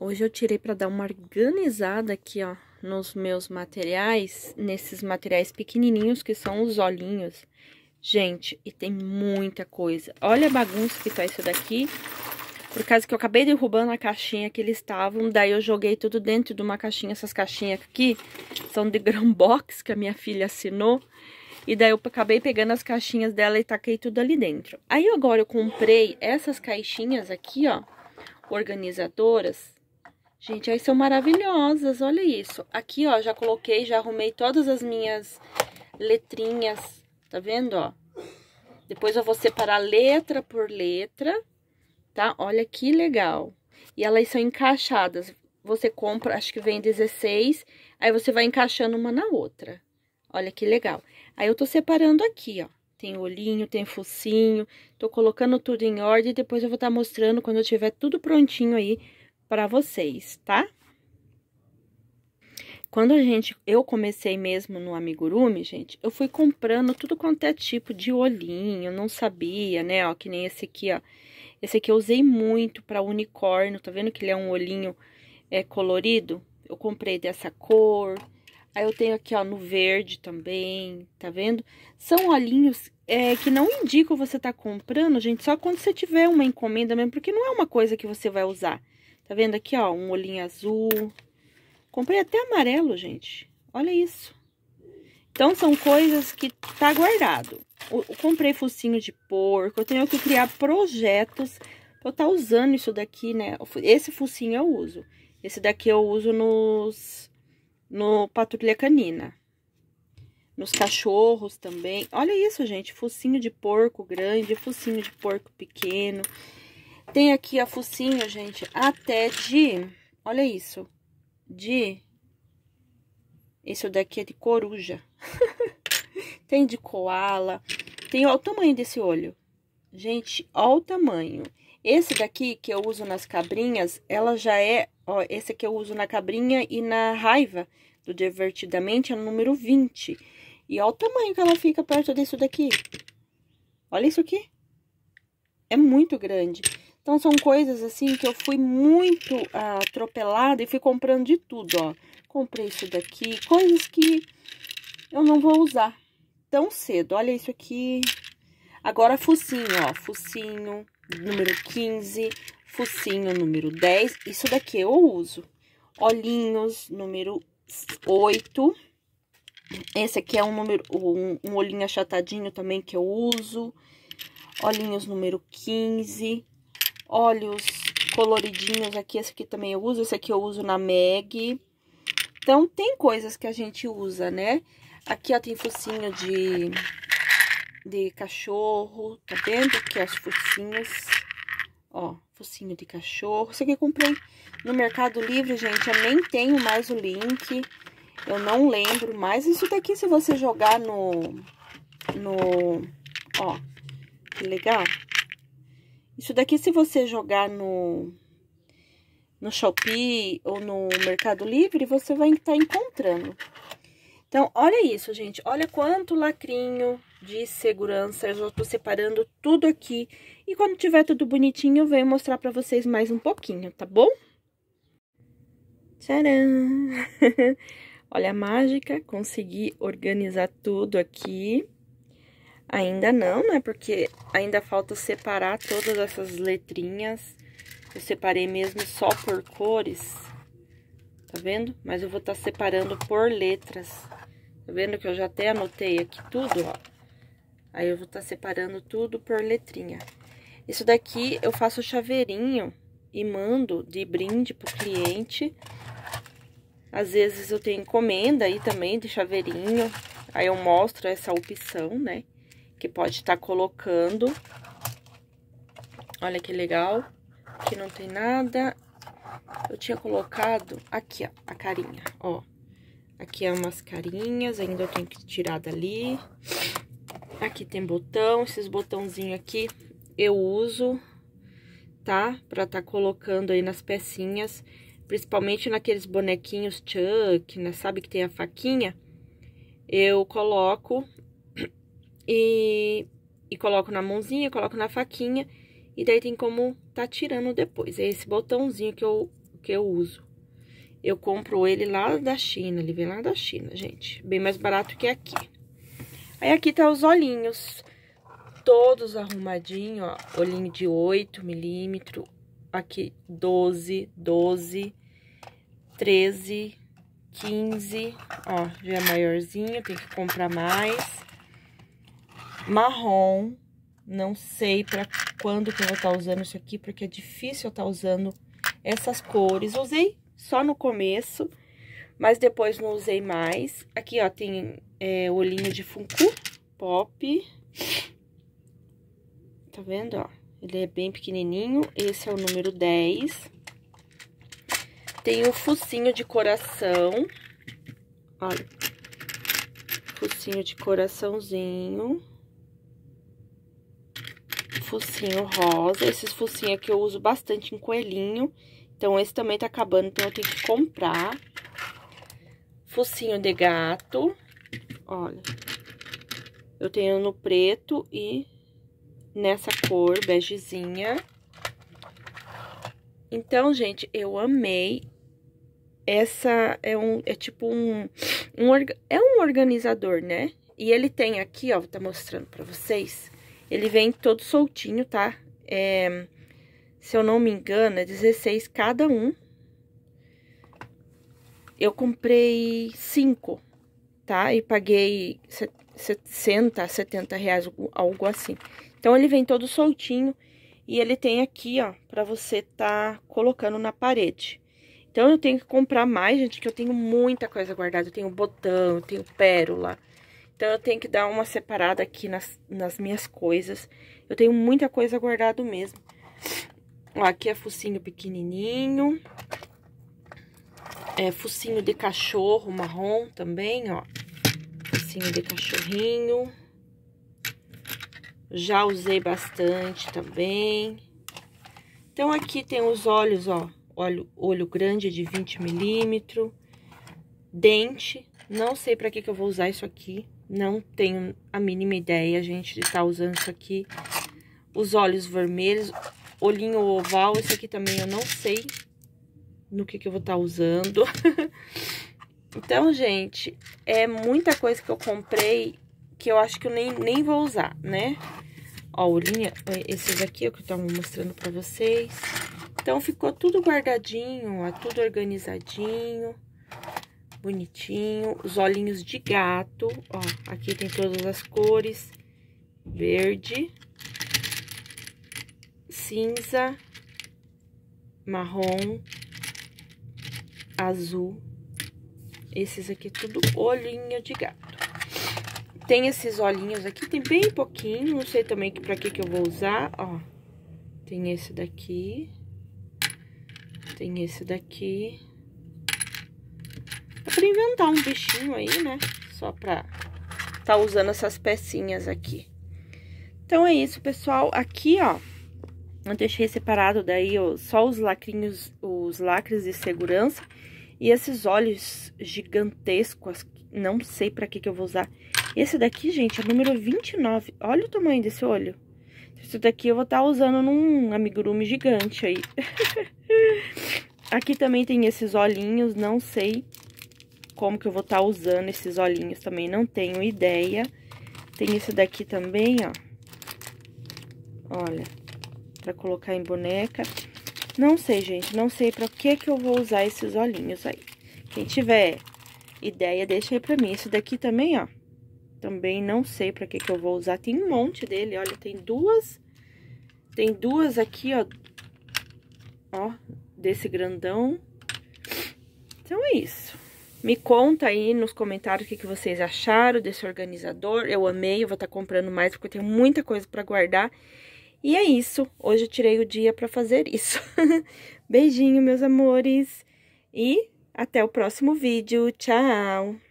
Hoje eu tirei para dar uma organizada aqui, ó, nos meus materiais, nesses materiais pequenininhos que são os olhinhos. Gente, e tem muita coisa. Olha a bagunça que tá isso daqui. Por causa que eu acabei derrubando a caixinha que eles estavam, daí eu joguei tudo dentro de uma caixinha. Essas caixinhas aqui são de grão box que a minha filha assinou. E daí eu acabei pegando as caixinhas dela e taquei tudo ali dentro. Aí agora eu comprei essas caixinhas aqui, ó, organizadoras, Gente, aí são maravilhosas, olha isso. Aqui, ó, já coloquei, já arrumei todas as minhas letrinhas, tá vendo, ó? Depois eu vou separar letra por letra, tá? Olha que legal. E elas são encaixadas. Você compra, acho que vem 16, aí você vai encaixando uma na outra. Olha que legal. Aí eu tô separando aqui, ó. Tem olhinho, tem focinho, tô colocando tudo em ordem e depois eu vou estar tá mostrando quando eu tiver tudo prontinho aí para vocês, tá? Quando a gente, eu comecei mesmo no amigurumi, gente, eu fui comprando tudo quanto é tipo de olhinho, não sabia, né, ó, que nem esse aqui, ó. Esse aqui eu usei muito para unicórnio, tá vendo que ele é um olhinho é, colorido? Eu comprei dessa cor. Aí eu tenho aqui, ó, no verde também, tá vendo? São olhinhos é, que não indicam você tá comprando, gente, só quando você tiver uma encomenda mesmo, porque não é uma coisa que você vai usar. Tá vendo aqui, ó, um olhinho azul. Comprei até amarelo, gente. Olha isso. Então, são coisas que tá guardado. Eu, comprei focinho de porco. Eu tenho que criar projetos pra eu tá usando isso daqui, né? Esse focinho eu uso. Esse daqui eu uso nos... No patrulha canina. Nos cachorros também. Olha isso, gente. Focinho de porco grande, focinho de porco pequeno. Tem aqui a focinho, gente, até de... Olha isso. De... Esse daqui é de coruja. tem de koala. Tem, ó, o tamanho desse olho. Gente, ó o tamanho. Esse daqui que eu uso nas cabrinhas, ela já é... Ó, esse aqui eu uso na cabrinha e na raiva do Divertidamente, é o número 20. E ó o tamanho que ela fica perto desse daqui. Olha isso aqui. É muito grande. Então, são coisas assim que eu fui muito ah, atropelada e fui comprando de tudo, ó. Comprei isso daqui, coisas que eu não vou usar tão cedo. Olha isso aqui. Agora, focinho, ó. Focinho número 15, focinho número 10. Isso daqui eu uso. Olhinhos número 8. Esse aqui é um número um, um olhinho achatadinho também que eu uso. Olhinhos número 15 óleos coloridinhos aqui. Esse aqui também eu uso, esse aqui eu uso na Meg. Então, tem coisas que a gente usa, né? Aqui, ó, tem focinho de, de cachorro, tá vendo? Aqui, as os focinhos, ó, focinho de cachorro. Isso aqui eu comprei no Mercado Livre, gente, eu nem tenho mais o link, eu não lembro mais. Isso daqui, se você jogar no, no, ó, que legal, isso daqui, se você jogar no, no Shopee ou no Mercado Livre, você vai estar tá encontrando. Então, olha isso, gente. Olha quanto lacrinho de segurança. Eu já tô separando tudo aqui. E quando tiver tudo bonitinho, eu venho mostrar pra vocês mais um pouquinho, tá bom? Tcharam! olha a mágica. Consegui organizar tudo aqui. Ainda não, né? Porque ainda falta separar todas essas letrinhas. Eu separei mesmo só por cores. Tá vendo? Mas eu vou estar tá separando por letras. Tá vendo que eu já até anotei aqui tudo, ó. Aí eu vou estar tá separando tudo por letrinha. Isso daqui eu faço chaveirinho e mando de brinde pro cliente. Às vezes eu tenho encomenda aí também de chaveirinho. Aí eu mostro essa opção, né? que pode estar tá colocando. Olha que legal. Aqui não tem nada. Eu tinha colocado aqui, ó, a carinha, ó. Aqui é umas carinhas, ainda eu tenho que tirar dali. Aqui tem botão, esses botãozinhos aqui eu uso, tá? Pra tá colocando aí nas pecinhas, principalmente naqueles bonequinhos Chuck, né? Sabe que tem a faquinha? Eu coloco e, e coloco na mãozinha, coloco na faquinha. E daí tem como tá tirando depois. É esse botãozinho que eu, que eu uso. Eu compro ele lá da China, ele vem lá da China, gente. Bem mais barato que aqui. Aí aqui tá os olhinhos. Todos arrumadinho, ó. Olhinho de 8 milímetros. Aqui 12, 12, 13, 15. Ó, já é maiorzinho, tem que comprar mais marrom. Não sei pra quando que eu vou estar tá usando isso aqui, porque é difícil eu estar tá usando essas cores. Usei só no começo, mas depois não usei mais. Aqui, ó, tem é, olhinho de funku, pop. Tá vendo, ó? Ele é bem pequenininho. Esse é o número 10. Tem o focinho de coração. Olha. Focinho de coraçãozinho focinho rosa. Esses focinhos aqui eu uso bastante em coelhinho. Então, esse também tá acabando, então eu tenho que comprar. Focinho de gato. Olha. Eu tenho no preto e nessa cor begezinha. Então, gente, eu amei. Essa é um, é tipo um, um é um organizador, né? E ele tem aqui, ó, vou tá mostrando pra vocês. Ele vem todo soltinho, tá? É, se eu não me engano, é 16 cada um. Eu comprei 5, tá? E paguei 60, 70 reais, algo assim. Então, ele vem todo soltinho e ele tem aqui, ó, pra você tá colocando na parede. Então, eu tenho que comprar mais, gente, que eu tenho muita coisa guardada. Eu tenho botão, eu tenho pérola, então, eu tenho que dar uma separada aqui nas, nas minhas coisas. Eu tenho muita coisa guardado mesmo. Ó, aqui é focinho pequenininho. É focinho de cachorro marrom também, ó. Focinho de cachorrinho. Já usei bastante também. Então, aqui tem os olhos, ó. Olho, olho grande de 20 milímetros. Dente. Não sei pra que que eu vou usar isso aqui. Não tenho a mínima ideia, gente, de estar tá usando isso aqui. Os olhos vermelhos, olhinho oval, esse aqui também eu não sei no que, que eu vou estar tá usando. então, gente, é muita coisa que eu comprei que eu acho que eu nem, nem vou usar, né? Ó, olhinha, é, esses aqui é o que eu tava mostrando pra vocês. Então, ficou tudo guardadinho, ó, tudo organizadinho bonitinho. Os olhinhos de gato, ó, aqui tem todas as cores, verde, cinza, marrom, azul. Esses aqui tudo olhinho de gato. Tem esses olhinhos aqui, tem bem pouquinho, não sei também que, pra que que eu vou usar, ó. Tem esse daqui, tem esse daqui, pra inventar um bichinho aí, né? Só pra tá usando essas pecinhas aqui. Então é isso, pessoal. Aqui, ó, eu deixei separado daí ó, só os lacrinhos, os lacres de segurança. E esses olhos gigantescos, não sei pra que que eu vou usar. Esse daqui, gente, é o número 29. Olha o tamanho desse olho. Esse daqui eu vou estar tá usando num amigurume gigante aí. Aqui também tem esses olhinhos, não sei como que eu vou estar tá usando esses olhinhos também, não tenho ideia. Tem esse daqui também, ó. Olha, pra colocar em boneca. Não sei, gente, não sei pra que que eu vou usar esses olhinhos aí. Quem tiver ideia, deixa aí pra mim. Esse daqui também, ó. Também não sei pra que que eu vou usar. Tem um monte dele, olha, tem duas... Tem duas aqui, ó. Ó, desse grandão. Então, é isso. Me conta aí nos comentários o que, que vocês acharam desse organizador. Eu amei, eu vou estar tá comprando mais porque eu tenho muita coisa para guardar. E é isso, hoje eu tirei o dia para fazer isso. Beijinho, meus amores, e até o próximo vídeo. Tchau!